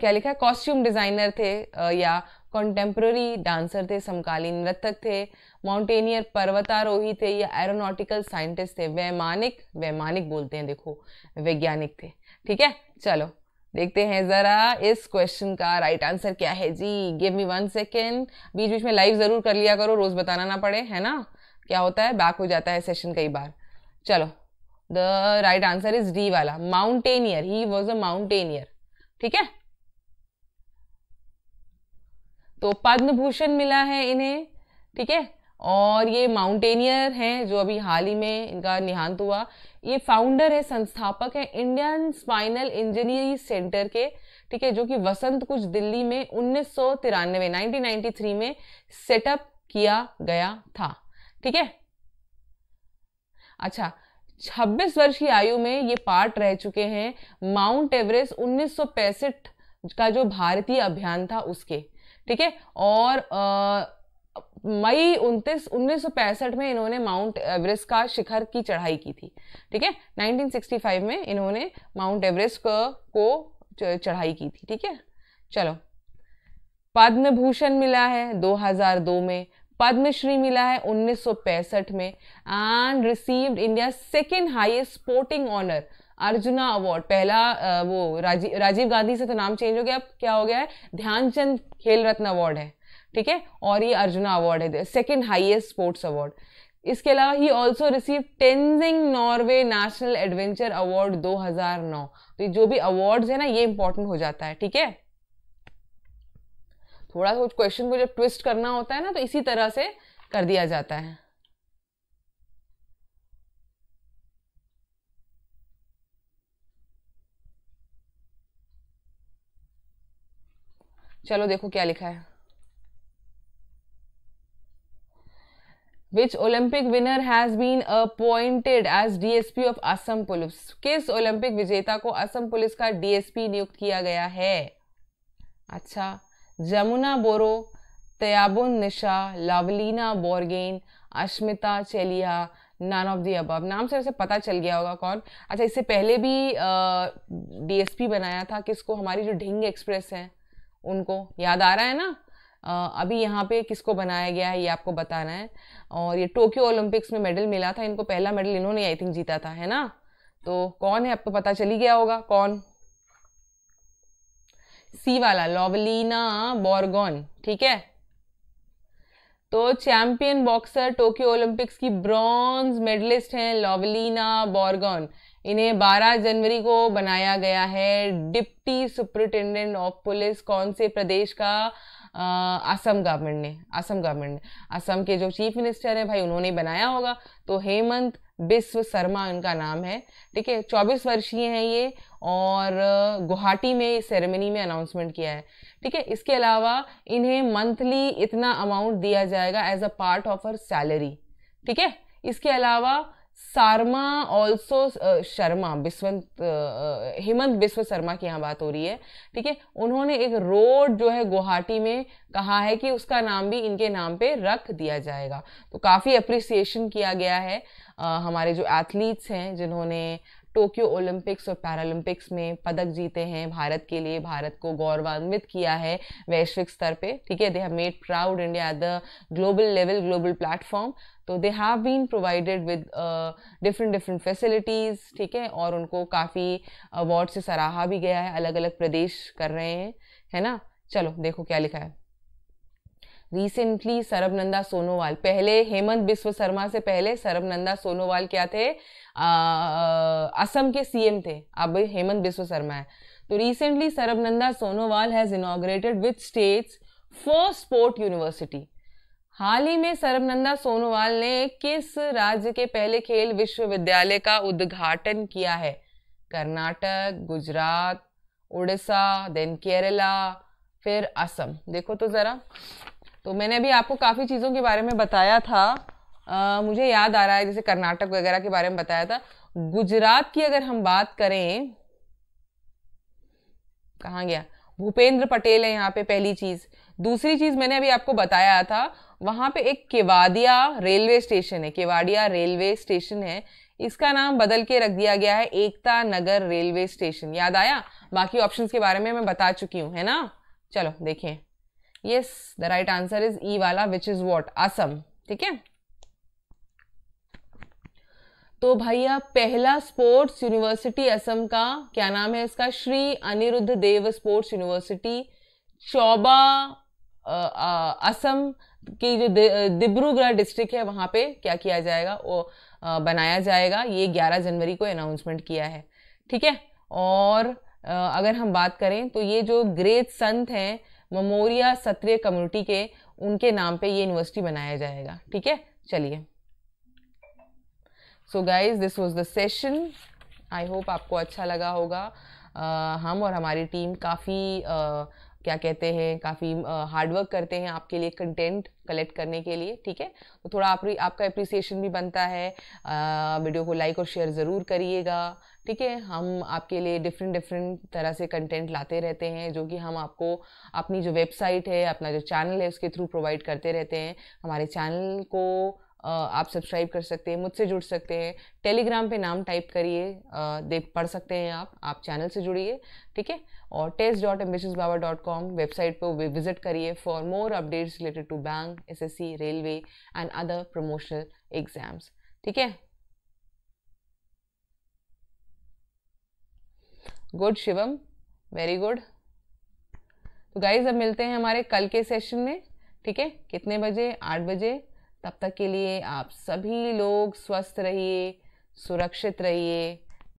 A: क्या लिखा है कॉस्ट्यूम डिज़ाइनर थे आ, या कॉन्टेम्प्रेरी डांसर थे समकालीन नृतक थे माउंटेनियर पर्वतारोही थे या एरोनॉटिकल साइंटिस्ट थे वैमानिक वैमानिक बोलते हैं देखो वैज्ञानिक थे ठीक है चलो देखते हैं ज़रा इस क्वेश्चन का राइट आंसर क्या है जी गिव मी वन सेकेंड बीच बीच में लाइव ज़रूर कर लिया करो रोज़ बताना ना पड़े है ना क्या होता है बैक हो जाता है सेशन कई बार चलो the right answer is D वाला mountaineer he was a mountaineer ठीक है तो पद्म भूषण मिला है इन्हें ठीक है और ये माउंटेनियर हैं जो अभी हाल ही में इनका निहांत हुआ ये फाउंडर है संस्थापक है इंडियन स्पाइनल इंजीनियरिंग सेंटर के ठीक है जो कि वसंत कुछ दिल्ली में उन्नीस सौ तिरानवे नाइनटीन में सेटअप किया गया था ठीक है अच्छा 26 वर्ष की आयु में ये पार्ट रह चुके हैं माउंट एवरेस्ट उन्नीस का जो भारतीय अभियान था उसके ठीक है और मई उनतीस उन्नीस में इन्होंने माउंट एवरेस्ट का शिखर की चढ़ाई की थी ठीक है 1965 में इन्होंने माउंट एवरेस्ट को, को चढ़ाई की थी ठीक है चलो पद्म भूषण मिला है 2002 में पद्मश्री मिला है 1965 में and received India second highest sporting honour Arjuna award पहला वो राजी, राजीव गांधी से तो नाम चेंज हो गया अब क्या हो गया है ध्यानचंद खेल रत्न अवार्ड है ठीक है और ये अर्जुना अवार्ड है सेकेंड हाईएस्ट स्पोर्ट्स अवार्ड इसके अलावा he also receive Tenzing Norgay national adventure award 2009 तो जो भी अवार्ड्स है ना ये इंपॉर्टेंट हो जाता है ठीक है थोड़ा कुछ क्वेश्चन को जब ट्विस्ट करना होता है ना तो इसी तरह से कर दिया जाता है चलो देखो क्या लिखा है which olympic winner has been appointed as dsp of assam police किस ओलंपिक विजेता को असम पुलिस का डीएसपी नियुक्त किया गया है अच्छा Jamuna Boro Tayabun Nisha Lovlina Borgohain Ashmita Chaliha none of the above नाम से वैसे पता चल गया होगा कौन अच्छा इससे पहले भी डीएसपी बनाया था किसको हमारी जो ढिंग एक्सप्रेस हैं उनको याद आ रहा है ना आ, अभी यहाँ पे किसको बनाया गया है ये आपको बताना है और ये टोक्यो ओलंपिक्स में मेडल मिला था इनको पहला मेडल इन्होंने आई थिंक जीता था है ना तो कौन है आपको तो पता चली गया होगा कौन सी वाला लॉबलिना बॉर्गोन ठीक है तो चैंपियन बॉक्सर टोक्यो ओलंपिक्स की ब्रॉन्ज मेडलिस्ट हैं लॉवलिना बॉर्गन इन्हें 12 जनवरी को बनाया गया है डिप्टी सुपरिटेंडेंट ऑफ पुलिस कौन से प्रदेश का असम गवर्नमेंट ने असम गवर्नमेंट ने असम के जो चीफ मिनिस्टर हैं भाई उन्होंने बनाया होगा तो हेमंत बिस्व शर्मा उनका नाम है ठीक है चौबीस वर्षीय हैं ये और गुवाहाटी में सेरेमनी में अनाउंसमेंट किया है ठीक है इसके अलावा इन्हें मंथली इतना अमाउंट दिया जाएगा as a part of her salary ठीक है इसके अलावा सारमा ऑल्सो शर्मा बिस्वंत हेमंत बिस्व शर्मा की यहाँ बात हो रही है ठीक है उन्होंने एक रोड जो है गुवाहाटी में कहा है कि उसका नाम भी इनके नाम पे रख दिया जाएगा तो काफ़ी अप्रिसिएशन किया गया है आ, हमारे जो एथलीट्स हैं जिन्होंने टोक्यो ओलंपिक्स और पैरालंपिक्स में पदक जीते हैं भारत के लिए भारत को गौरवान्वित किया है वैश्विक स्तर पे ठीक है they have made proud India at the global level global platform तो they have been provided with different different facilities ठीक है और उनको काफ़ी अवार्ड से सराहा भी गया है अलग अलग प्रदेश कर रहे हैं है ना चलो देखो क्या लिखा है रिसेंटली सरबनंदा सोनोवाल पहले हेमंत बिश्व शर्मा से पहले सरबनंदा सोनोवाल क्या थे असम के सीएम थे अब हेमंत बिश्व शर्मा है तो recently Sarbananda Sonowal has inaugurated with states first sport university हाल ही में सरबनंदा सोनोवाल ने किस राज्य के पहले खेल विश्वविद्यालय का उद्घाटन किया है कर्नाटक गुजरात उड़ीसा देन केरला फिर असम देखो तो ज़रा तो मैंने अभी आपको काफ़ी चीज़ों के बारे में बताया था आ, मुझे याद आ रहा है जैसे कर्नाटक वगैरह के बारे में बताया था गुजरात की अगर हम बात करें कहाँ गया भूपेंद्र पटेल है यहाँ पे पहली चीज़ दूसरी चीज़ मैंने अभी आपको बताया था वहाँ पे एक केवाडिया रेलवे स्टेशन है केवाडिया रेलवे स्टेशन है इसका नाम बदल के रख दिया गया है एकता नगर रेलवे स्टेशन याद आया बाकी ऑप्शंस के बारे में मैं बता चुकी हूँ है ना चलो देखें yes the right answer is E वाला विच इज वॉट असम ठीक है तो भैया पहला स्पोर्ट्स यूनिवर्सिटी असम का क्या नाम है इसका श्री अनिरुद्ध देव स्पोर्ट्स यूनिवर्सिटी चौबा असम की जो डिब्रूगढ़ डिस्ट्रिक्ट है वहां पे क्या किया जाएगा वो आ, बनाया जाएगा ये 11 जनवरी को अनाउंसमेंट किया है ठीक है और आ, अगर हम बात करें तो ये जो ग्रेट संत हैं ममोरिया सत्रिय कम्युनिटी के उनके नाम पे ये यूनिवर्सिटी बनाया जाएगा ठीक है चलिए so guys this was the session I hope आपको अच्छा लगा होगा uh, हम और हमारी टीम काफ़ी uh, क्या कहते हैं काफ़ी हार्डवर्क करते हैं आपके लिए कंटेंट कलेक्ट करने के लिए ठीक है तो थोड़ा आप आपका अप्रिसिएशन भी बनता है वीडियो को लाइक और शेयर ज़रूर करिएगा ठीक है हम आपके लिए डिफरेंट डिफरेंट तरह से कंटेंट लाते रहते हैं जो कि हम आपको अपनी जो वेबसाइट है अपना जो चैनल है उसके थ्रू प्रोवाइड करते रहते हैं हमारे चैनल को आप सब्सक्राइब कर सकते हैं मुझसे जुड़ सकते हैं टेलीग्राम पे नाम टाइप करिए देख पढ़ सकते हैं आप आप चैनल से जुड़िए ठीक है और test dot ambitious baba dot com website पर विजिट करिए for more updates related to bank SSC railway and other promotional exams ठीक है गुड शिवम वेरी गुड तो गाइज अब मिलते हैं हमारे कल के सेशन में ठीक है कितने बजे आठ बजे तब तक के लिए आप सभी लोग स्वस्थ रहिए सुरक्षित रहिए